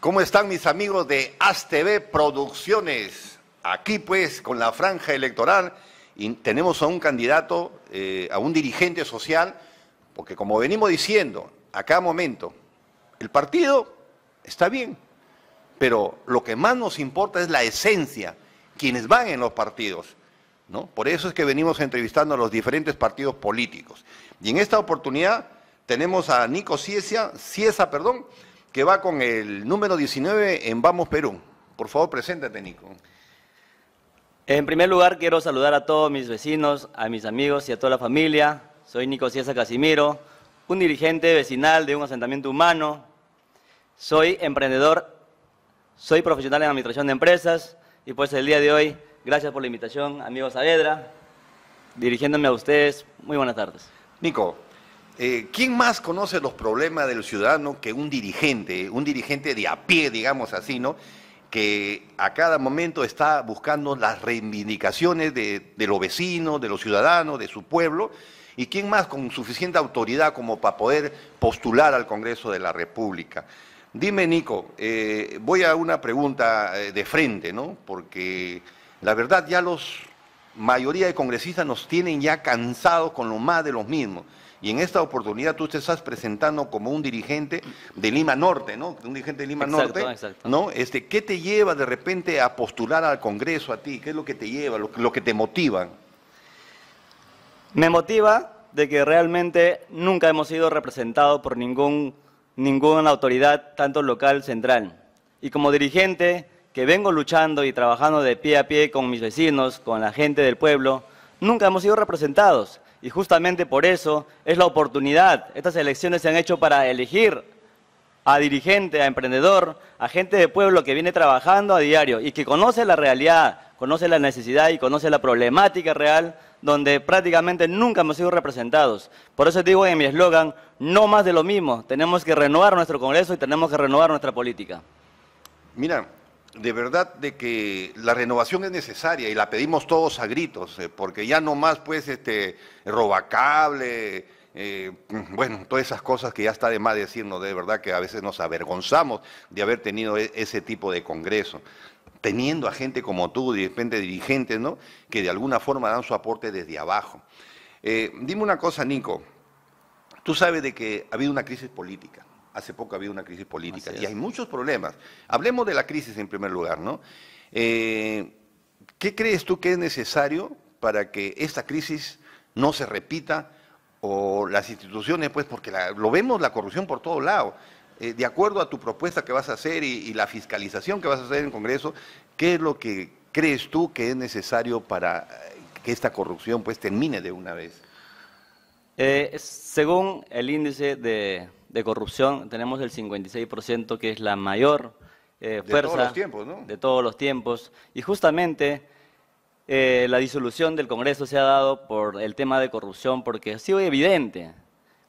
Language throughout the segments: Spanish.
¿Cómo están mis amigos de ASTV Producciones? Aquí pues con la franja electoral tenemos a un candidato, eh, a un dirigente social, porque como venimos diciendo a cada momento, el partido está bien, pero lo que más nos importa es la esencia, quienes van en los partidos. ¿no? Por eso es que venimos entrevistando a los diferentes partidos políticos. Y en esta oportunidad tenemos a Nico Ciesa, Ciesa perdón, que va con el número 19 en Vamos Perú. Por favor, preséntate, Nico. En primer lugar, quiero saludar a todos mis vecinos, a mis amigos y a toda la familia. Soy Nico Ciesa Casimiro, un dirigente vecinal de un asentamiento humano. Soy emprendedor, soy profesional en administración de empresas y pues el día de hoy, gracias por la invitación, amigo Saavedra, dirigiéndome a ustedes. Muy buenas tardes. Nico, eh, ¿Quién más conoce los problemas del ciudadano que un dirigente, un dirigente de a pie, digamos así, ¿no? que a cada momento está buscando las reivindicaciones de, los vecinos, de los ciudadanos, de su pueblo, y quién más con suficiente autoridad como para poder postular al Congreso de la República. Dime, Nico, eh, voy a una pregunta eh, de frente, Porque la verdad ya los mayoría de congresistas nos tienen ya cansados con lo más de los mismos. Y en esta oportunidad tú te estás presentando como un dirigente de Lima Norte, ¿no? Un dirigente de Lima Norte, ¿no? Este, ¿Qué te lleva de repente a postular al Congreso a ti? ¿Qué es lo que te lleva, lo, que te motiva? Me motiva de que realmente nunca hemos sido representados por ningún, ninguna autoridad, tanto local, central. Y como dirigente que vengo luchando y trabajando de pie a pie con mis vecinos, con la gente del pueblo, nunca hemos sido representados. Y justamente por eso es la oportunidad. Estas elecciones se han hecho para elegir a dirigente, a emprendedor, a gente de pueblo que viene trabajando a diario y que conoce la realidad, conoce la necesidad y conoce la problemática real donde prácticamente nunca hemos sido representados. Por eso digo en mi eslogan, no más de lo mismo, tenemos que renovar nuestro Congreso y tenemos que renovar nuestra política. Mira, de verdad de que la renovación es necesaria y la pedimos todos a gritos, eh, porque ya no más pues este robacable, eh, mm, bueno, todas esas cosas que ya está de más decirnos, de verdad que a veces nos avergonzamos de haber tenido e, ese tipo de congreso, teniendo a gente como tú, de repente dirigentes, ¿no? Que de alguna forma dan su aporte desde abajo. Eh, dime una cosa, Nico, tú sabes de que ha habido una crisis política hace poco ha habido una crisis política y hay muchos problemas. Hablemos de la crisis en primer lugar, ¿no? Eh, ¿Qué crees tú que es necesario para que esta crisis no se repita o las instituciones, pues, porque lo vemos la corrupción por todos lados? Eh, de acuerdo a tu propuesta que vas a hacer y, la fiscalización que vas a hacer en Congreso, ¿qué es lo que crees tú que es necesario para eh, que esta corrupción pues termine de una vez? según el índice de de corrupción tenemos el 56%, que es la mayor eh, fuerza de todos, los tiempos, Y justamente eh, la disolución del Congreso se ha dado por el tema de corrupción, porque ha sido evidente.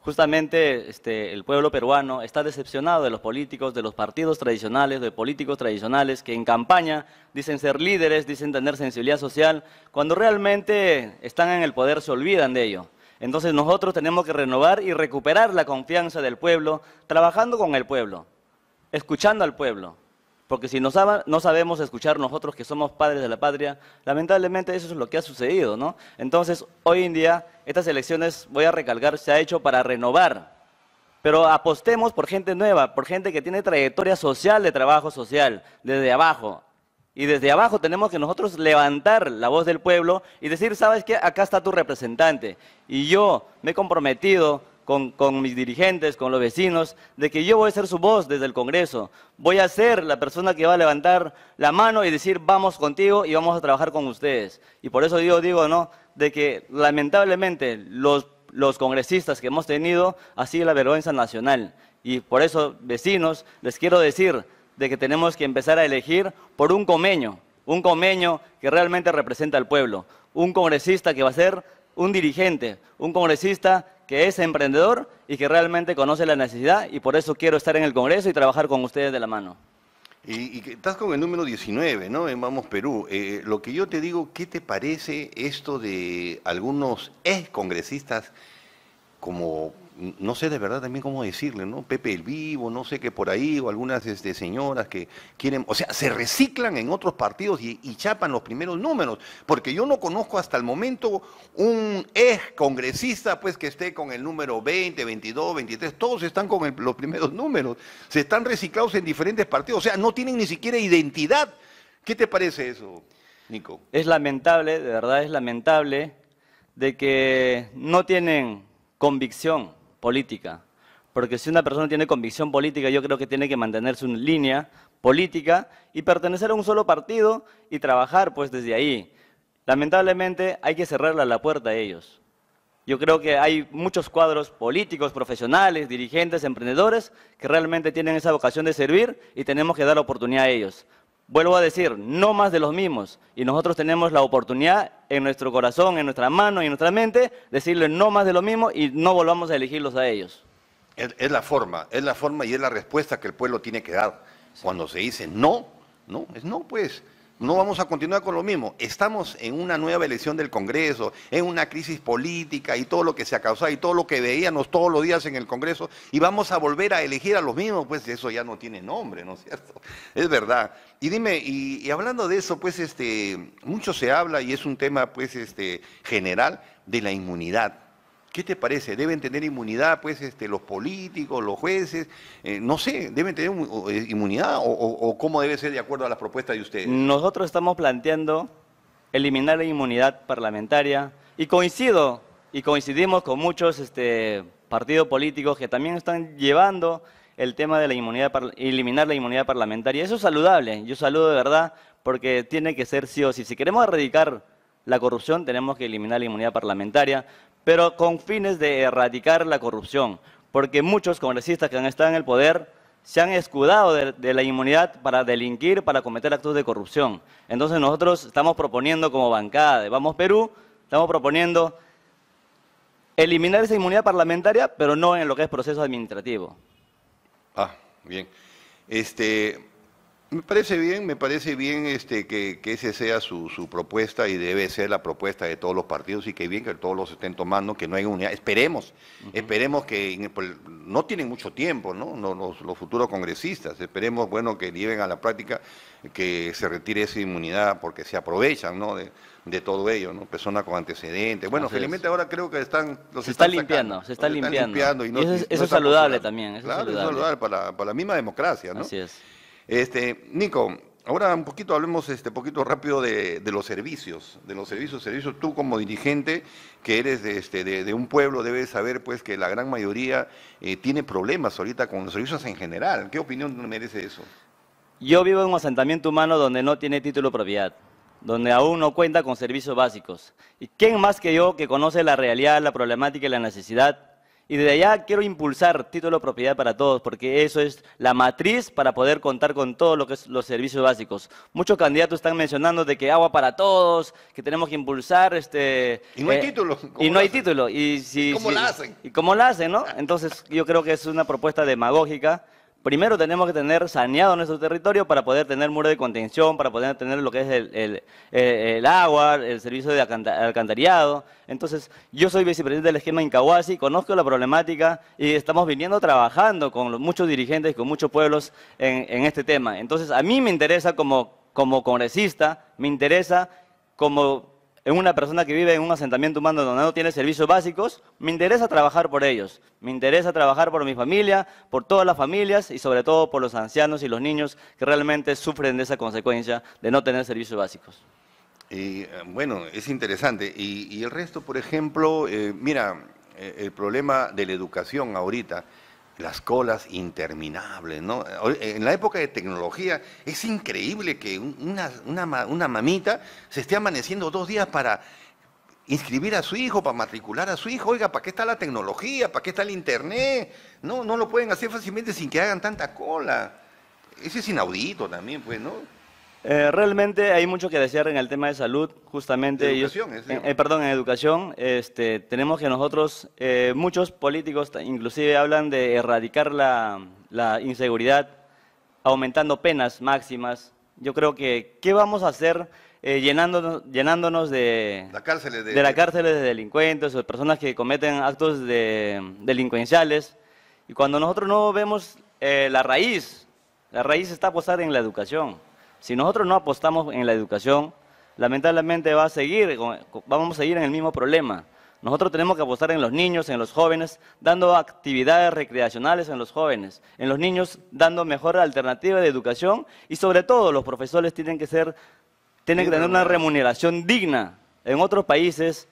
Justamente este, el pueblo peruano está decepcionado de los políticos, de los partidos tradicionales, de políticos tradicionales que en campaña dicen ser líderes, dicen tener sensibilidad social, cuando realmente están en el poder se olvidan de ello. Entonces nosotros tenemos que renovar y recuperar la confianza del pueblo, trabajando con el pueblo, escuchando al pueblo. Porque si no, sabemos escuchar nosotros que somos padres de la patria, lamentablemente eso es lo que ha sucedido, ¿no? Entonces, hoy en día, estas elecciones, voy a recalcar, se ha hecho para renovar. Pero apostemos por gente nueva, por gente que tiene trayectoria social de trabajo social, desde abajo, y desde abajo tenemos que nosotros levantar la voz del pueblo y decir, sabes qué, acá está tu representante. Y yo me he comprometido con, mis dirigentes, con los vecinos, de que yo voy a ser su voz desde el Congreso. Voy a ser la persona que va a levantar la mano y decir, vamos contigo y vamos a trabajar con ustedes. Y por eso yo digo, ¿no? De que lamentablemente los, los congresistas que hemos tenido así sido la vergüenza nacional. Y por eso, vecinos, les quiero decir, de que tenemos que empezar a elegir por un comeño, un comeño que realmente representa al pueblo, un congresista que va a ser un dirigente, un congresista que es emprendedor y que realmente conoce la necesidad y por eso quiero estar en el Congreso y trabajar con ustedes de la mano. Y, estás con el número 19, ¿no? En Vamos Perú. Eh, lo que yo te digo, ¿qué te parece esto de algunos ex congresistas como no sé de verdad también cómo decirle, ¿no? Pepe el Vivo, no sé qué por ahí, o algunas este, señoras que quieren, o sea, se reciclan en otros partidos y, chapan los primeros números, porque yo no conozco hasta el momento un ex congresista, pues, que esté con el número 20, 22, 23, todos están con los primeros números, se están reciclados en diferentes partidos, o sea, no tienen ni siquiera identidad. ¿Qué te parece eso, Nico? Es lamentable, de verdad es lamentable, de que no tienen convicción política. Porque si una persona tiene convicción política, yo creo que tiene que mantenerse en línea política y pertenecer a un solo partido y trabajar pues desde ahí. Lamentablemente hay que cerrarle la puerta a ellos. Yo creo que hay muchos cuadros políticos, profesionales, dirigentes, emprendedores que realmente tienen esa vocación de servir y tenemos que dar la oportunidad a ellos. Vuelvo a decir, no más de los mismos. Y nosotros tenemos la oportunidad en nuestro corazón, en nuestra mano y en nuestra mente, decirle no más de los mismos y no volvamos a elegirlos a ellos. Es, la forma, es la forma y es la respuesta que el pueblo tiene que dar. Cuando se dice no, no, es no, pues no vamos a continuar con lo mismo. Estamos en una nueva elección del Congreso, en una crisis política y todo lo que se ha causado y todo lo que veíamos todos los días en el Congreso y vamos a volver a elegir a los mismos, pues eso ya no tiene nombre, ¿no es cierto? Es verdad. Y dime, y, hablando de eso, pues este, mucho se habla y es un tema pues este, general de la inmunidad. ¿Qué te parece? ¿Deben tener inmunidad, pues, este, los políticos, los jueces? Eh, no sé, ¿deben tener eh, inmunidad o, cómo debe ser de acuerdo a las propuestas de ustedes? Nosotros estamos planteando eliminar la inmunidad parlamentaria y coincido, y coincidimos con muchos este, partidos políticos que también están llevando el tema de la inmunidad, eliminar la inmunidad parlamentaria. Eso es saludable, yo saludo de verdad, porque tiene que ser sí o sí. Si queremos erradicar la corrupción, tenemos que eliminar la inmunidad parlamentaria, pero con fines de erradicar la corrupción, porque muchos congresistas que han estado en el poder se han escudado de, la inmunidad para delinquir, para cometer actos de corrupción. Entonces nosotros estamos proponiendo como bancada de Vamos Perú, estamos proponiendo eliminar esa inmunidad parlamentaria, pero no en lo que es proceso administrativo. Ah, bien. Este, me parece bien, me parece bien este, que, que esa sea su, su, propuesta y debe ser la propuesta de todos los partidos y que bien que todos los estén tomando, que no hay unidad. Esperemos, esperemos que pues, no tienen mucho tiempo, ¿no? Los, futuros congresistas, esperemos, bueno, que lleven a la práctica que se retire esa inmunidad porque se aprovechan, ¿no? De, de todo ello, ¿no? Personas con antecedentes. Bueno, felizmente ahora creo que están... Los se, están limpiando, se está limpiando, eso es, saludable también. claro, es saludable, para, para, la misma democracia, ¿no? Así es. Este, Nico, ahora un poquito hablemos este poquito rápido de, los servicios, de los servicios, servicios. Tú como dirigente que eres de, este, de, un pueblo debes saber pues que la gran mayoría eh, tiene problemas ahorita con los servicios en general. ¿Qué opinión merece eso? Yo vivo en un asentamiento humano donde no tiene título propiedad donde aún no cuenta con servicios básicos. ¿Y quién más que yo que conoce la realidad, la problemática y la necesidad y desde allá quiero impulsar título propiedad para todos, porque eso es la matriz para poder contar con todos lo que los servicios básicos. Muchos candidatos están mencionando de que agua para todos, que tenemos que impulsar este. Y no hay eh, título. Y no hay título. Y si, ¿Cómo lo hacen? Y cómo la hacen, ¿no? Entonces yo creo que es una propuesta demagógica primero tenemos que tener saneado nuestro territorio para poder tener muro de contención, para poder tener lo que es el, agua, el servicio de alcantarillado. Entonces, yo soy vicepresidente del esquema Incahuasi, conozco la problemática y estamos viniendo trabajando con muchos dirigentes, y con muchos pueblos en, en este tema. Entonces, a mí me interesa como, como congresista, me interesa como en una persona que vive en un asentamiento humano donde no tiene servicios básicos, me interesa trabajar por ellos, me interesa trabajar por mi familia, por todas las familias y sobre todo por los ancianos y los niños que realmente sufren de esa consecuencia de no tener servicios básicos. Y, eh, bueno, es interesante. Y, el resto, por ejemplo, eh, mira, eh, el problema de la educación ahorita las colas interminables, ¿no? Eh, en la época de tecnología es increíble que una, mamita se esté amaneciendo dos días para inscribir a su hijo, para matricular a su hijo. Oiga, ¿para qué está la tecnología? ¿Para qué está el internet? No, no lo pueden hacer fácilmente sin que hagan tanta cola. Ese es inaudito también, pues, ¿no? Eh, realmente hay mucho que desear en el tema de salud, justamente. Eh, perdón, en educación. Este, tenemos que nosotros, eh, muchos políticos inclusive hablan de erradicar la, inseguridad, aumentando penas máximas. Yo creo que, ¿qué vamos a hacer llenándonos, llenándonos de, la cárcel de, la de delincuentes o personas que cometen actos de, delincuenciales? Y cuando nosotros no vemos la raíz, la raíz está posada en la educación. Si nosotros no apostamos en la educación, lamentablemente va a seguir, vamos a seguir en el mismo problema. Nosotros tenemos que apostar en los niños, en los jóvenes, dando actividades recreacionales en los jóvenes, en los niños dando mejor alternativa de educación y sobre todo los profesores tienen que ser tienen que tener una remuneración digna. En otros países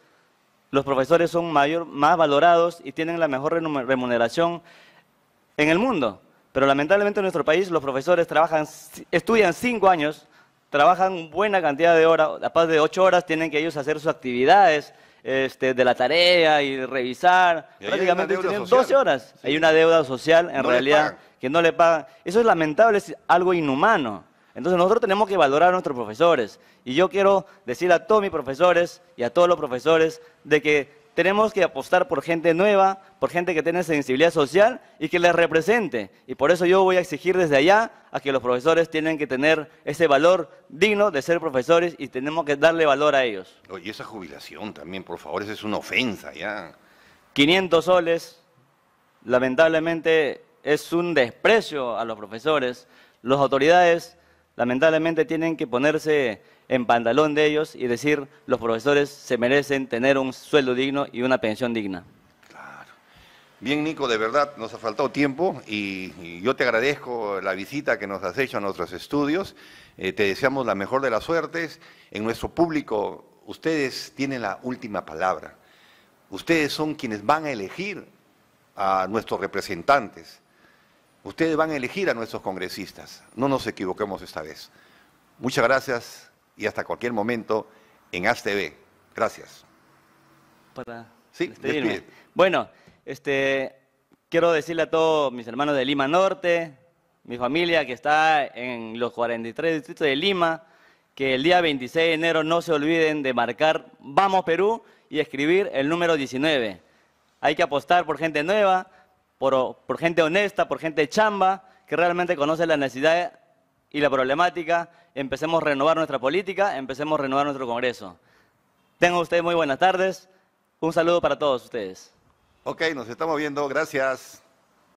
los profesores son mayor, más valorados y tienen la mejor remuneración en el mundo. Pero lamentablemente en nuestro país los profesores trabajan, estudian cinco años, trabajan buena cantidad de horas, capaz de ocho horas tienen que ellos hacer sus actividades este, de la tarea y revisar. Prácticamente tienen 12 horas. Hay una deuda social en realidad que no le pagan. Eso es lamentable, es algo inhumano. Entonces nosotros tenemos que valorar a nuestros profesores. Y yo quiero decir a todos mis profesores y a todos los profesores de que tenemos que apostar por gente nueva, por gente que tiene sensibilidad social y que les represente. Y por eso yo voy a exigir desde allá a que los profesores tienen que tener ese valor digno de ser profesores y tenemos que darle valor a ellos. Y esa jubilación también, por favor, esa es una ofensa ya. 500 soles, lamentablemente, es un desprecio a los profesores. Las autoridades lamentablemente tienen que ponerse en pantalón de ellos y decir, los profesores se merecen tener un sueldo digno y una pensión digna. Claro. Bien, Nico, de verdad nos ha faltado tiempo y, yo te agradezco la visita que nos has hecho a nuestros estudios. Eh, te deseamos la mejor de las suertes. En nuestro público, ustedes tienen la última palabra. Ustedes son quienes van a elegir a nuestros representantes. Ustedes van a elegir a nuestros congresistas. No nos equivoquemos esta vez. Muchas gracias y hasta cualquier momento en ASTV. Gracias. sí, Bueno, este, quiero decirle a todos mis hermanos de Lima Norte, mi familia que está en los 43 distritos de Lima, que el día 26 de enero no se olviden de marcar Vamos Perú y escribir el número 19. Hay que apostar por gente nueva por, gente honesta, por gente chamba, que realmente conoce la necesidad y la problemática. Empecemos a renovar nuestra política, empecemos a renovar nuestro Congreso. Tengan ustedes muy buenas tardes. Un saludo para todos ustedes. Ok, nos estamos viendo. Gracias.